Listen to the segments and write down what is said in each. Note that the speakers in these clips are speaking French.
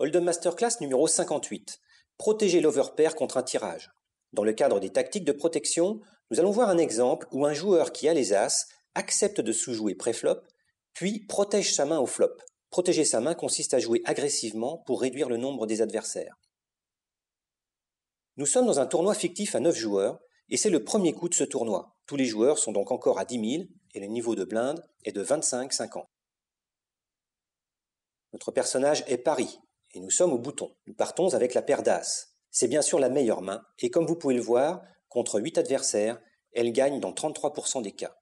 Hold'em Masterclass numéro 58. Protéger l'overpair contre un tirage. Dans le cadre des tactiques de protection, nous allons voir un exemple où un joueur qui a les As accepte de sous-jouer pré-flop, puis protège sa main au flop. Protéger sa main consiste à jouer agressivement pour réduire le nombre des adversaires. Nous sommes dans un tournoi fictif à 9 joueurs, et c'est le premier coup de ce tournoi. Tous les joueurs sont donc encore à 10 000, et le niveau de blinde est de 25-50. Notre personnage est Paris, et nous sommes au bouton. Nous partons avec la paire d'As. C'est bien sûr la meilleure main, et comme vous pouvez le voir, contre 8 adversaires, elle gagne dans 33% des cas.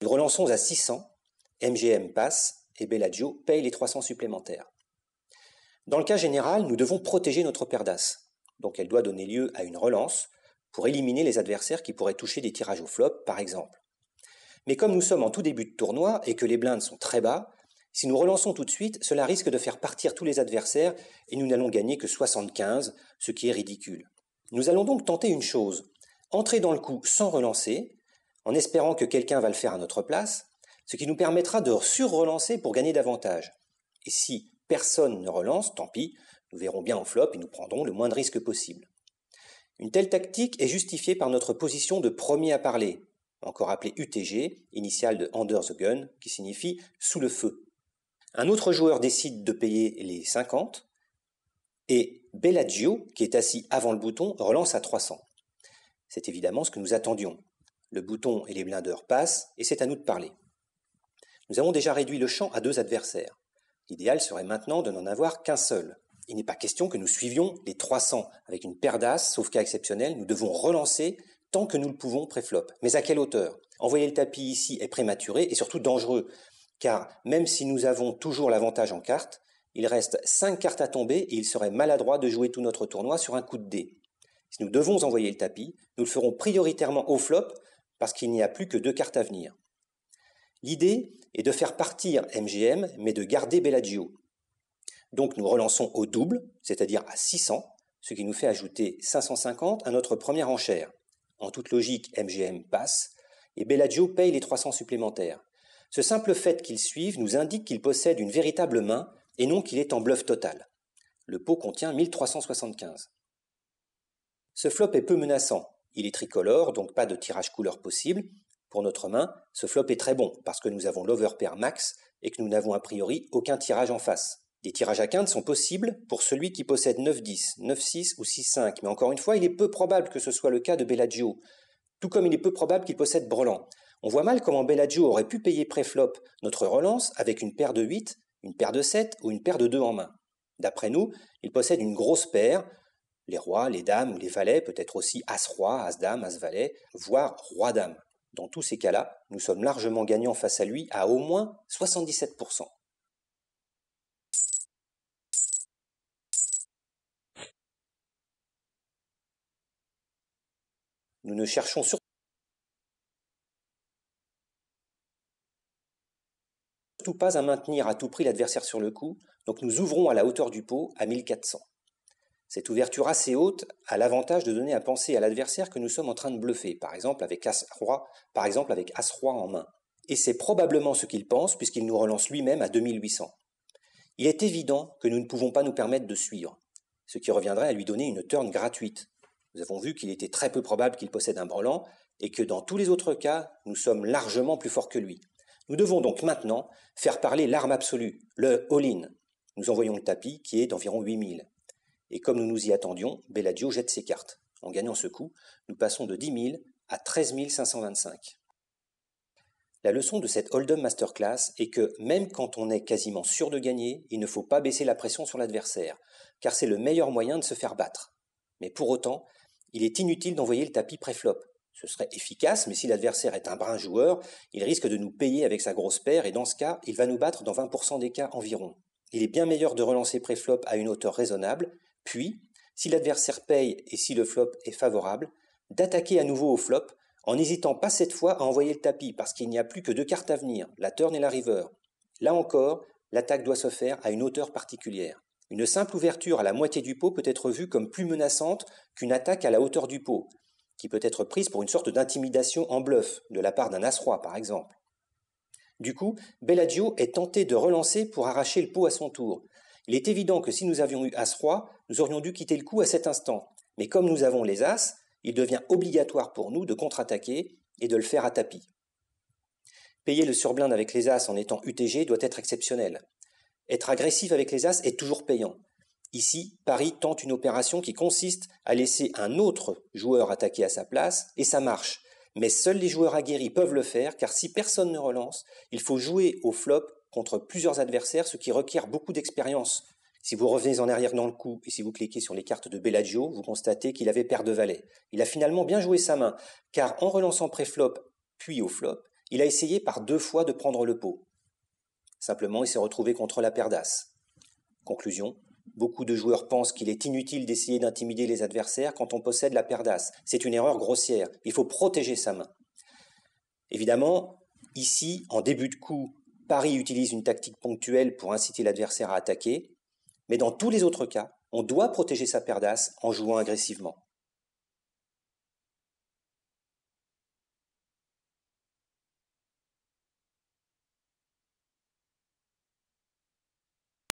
Nous relançons à 600, MGM passe et Bellagio paye les 300 supplémentaires. Dans le cas général, nous devons protéger notre paire d'As donc elle doit donner lieu à une relance pour éliminer les adversaires qui pourraient toucher des tirages au flop, par exemple. Mais comme nous sommes en tout début de tournoi et que les blindes sont très bas, si nous relançons tout de suite, cela risque de faire partir tous les adversaires et nous n'allons gagner que 75, ce qui est ridicule. Nous allons donc tenter une chose, entrer dans le coup sans relancer, en espérant que quelqu'un va le faire à notre place, ce qui nous permettra de sur-relancer pour gagner davantage. Et si personne ne relance, tant pis, nous verrons bien en flop et nous prendrons le moins de risques possible. Une telle tactique est justifiée par notre position de premier à parler, encore appelée UTG, initiale de Under the Gun, qui signifie sous le feu. Un autre joueur décide de payer les 50 et Bellagio, qui est assis avant le bouton, relance à 300. C'est évidemment ce que nous attendions. Le bouton et les blindeurs passent et c'est à nous de parler. Nous avons déjà réduit le champ à deux adversaires. L'idéal serait maintenant de n'en avoir qu'un seul. Il n'est pas question que nous suivions les 300 avec une paire d'as, sauf cas exceptionnel, nous devons relancer tant que nous le pouvons préflop. Mais à quelle hauteur Envoyer le tapis ici est prématuré et surtout dangereux, car même si nous avons toujours l'avantage en cartes, il reste 5 cartes à tomber et il serait maladroit de jouer tout notre tournoi sur un coup de dé. Si nous devons envoyer le tapis, nous le ferons prioritairement au flop parce qu'il n'y a plus que deux cartes à venir. L'idée est de faire partir MGM mais de garder Bellagio. Donc nous relançons au double, c'est-à-dire à 600, ce qui nous fait ajouter 550 à notre première enchère. En toute logique, MGM passe et Bellagio paye les 300 supplémentaires. Ce simple fait qu'ils suivent nous indique qu'il possède une véritable main et non qu'il est en bluff total. Le pot contient 1375. Ce flop est peu menaçant. Il est tricolore, donc pas de tirage couleur possible. Pour notre main, ce flop est très bon parce que nous avons l'overpair max et que nous n'avons a priori aucun tirage en face. Des tirages à quinte sont possibles pour celui qui possède 9-10, 9-6 ou 6-5, mais encore une fois, il est peu probable que ce soit le cas de Bellagio, tout comme il est peu probable qu'il possède Brelan. On voit mal comment Bellagio aurait pu payer préflop notre relance avec une paire de 8, une paire de 7 ou une paire de 2 en main. D'après nous, il possède une grosse paire, les rois, les dames ou les valets, peut-être aussi as-roi, as-dame, as-valet, voire roi-dame. Dans tous ces cas-là, nous sommes largement gagnants face à lui à au moins 77%. Nous ne cherchons surtout pas à maintenir à tout prix l'adversaire sur le coup, donc nous ouvrons à la hauteur du pot à 1400. Cette ouverture assez haute a l'avantage de donner à penser à l'adversaire que nous sommes en train de bluffer, par exemple avec As-Roi, par exemple avec as en main. Et c'est probablement ce qu'il pense puisqu'il nous relance lui-même à 2800. Il est évident que nous ne pouvons pas nous permettre de suivre, ce qui reviendrait à lui donner une turn gratuite, nous avons vu qu'il était très peu probable qu'il possède un brelan et que dans tous les autres cas, nous sommes largement plus forts que lui. Nous devons donc maintenant faire parler l'arme absolue, le all-in. Nous envoyons le tapis qui est d'environ 8000. Et comme nous nous y attendions, Belladio jette ses cartes. En gagnant ce coup, nous passons de 10 000 à 13 525. La leçon de cette Hold'em Masterclass est que même quand on est quasiment sûr de gagner, il ne faut pas baisser la pression sur l'adversaire, car c'est le meilleur moyen de se faire battre. Mais pour autant, il est inutile d'envoyer le tapis préflop. Ce serait efficace, mais si l'adversaire est un brin joueur, il risque de nous payer avec sa grosse paire et dans ce cas, il va nous battre dans 20% des cas environ. Il est bien meilleur de relancer préflop à une hauteur raisonnable, puis, si l'adversaire paye et si le flop est favorable, d'attaquer à nouveau au flop en n'hésitant pas cette fois à envoyer le tapis parce qu'il n'y a plus que deux cartes à venir, la turn et la river. Là encore, l'attaque doit se faire à une hauteur particulière. Une simple ouverture à la moitié du pot peut être vue comme plus menaçante qu'une attaque à la hauteur du pot, qui peut être prise pour une sorte d'intimidation en bluff, de la part d'un as-roi par exemple. Du coup, Belladio est tenté de relancer pour arracher le pot à son tour. Il est évident que si nous avions eu as-roi, nous aurions dû quitter le coup à cet instant, mais comme nous avons les as, il devient obligatoire pour nous de contre-attaquer et de le faire à tapis. Payer le surblinde avec les as en étant UTG doit être exceptionnel. Être agressif avec les As est toujours payant. Ici, Paris tente une opération qui consiste à laisser un autre joueur attaquer à sa place, et ça marche. Mais seuls les joueurs aguerris peuvent le faire, car si personne ne relance, il faut jouer au flop contre plusieurs adversaires, ce qui requiert beaucoup d'expérience. Si vous revenez en arrière dans le coup et si vous cliquez sur les cartes de Bellagio, vous constatez qu'il avait paire de valets. Il a finalement bien joué sa main, car en relançant préflop puis au flop, il a essayé par deux fois de prendre le pot. Simplement, il s'est retrouvé contre la perdasse. Conclusion, Beaucoup de joueurs pensent qu'il est inutile d'essayer d'intimider les adversaires quand on possède la perdasse. C'est une erreur grossière. Il faut protéger sa main. Évidemment, ici, en début de coup, Paris utilise une tactique ponctuelle pour inciter l'adversaire à attaquer, mais dans tous les autres cas, on doit protéger sa perdasse en jouant agressivement.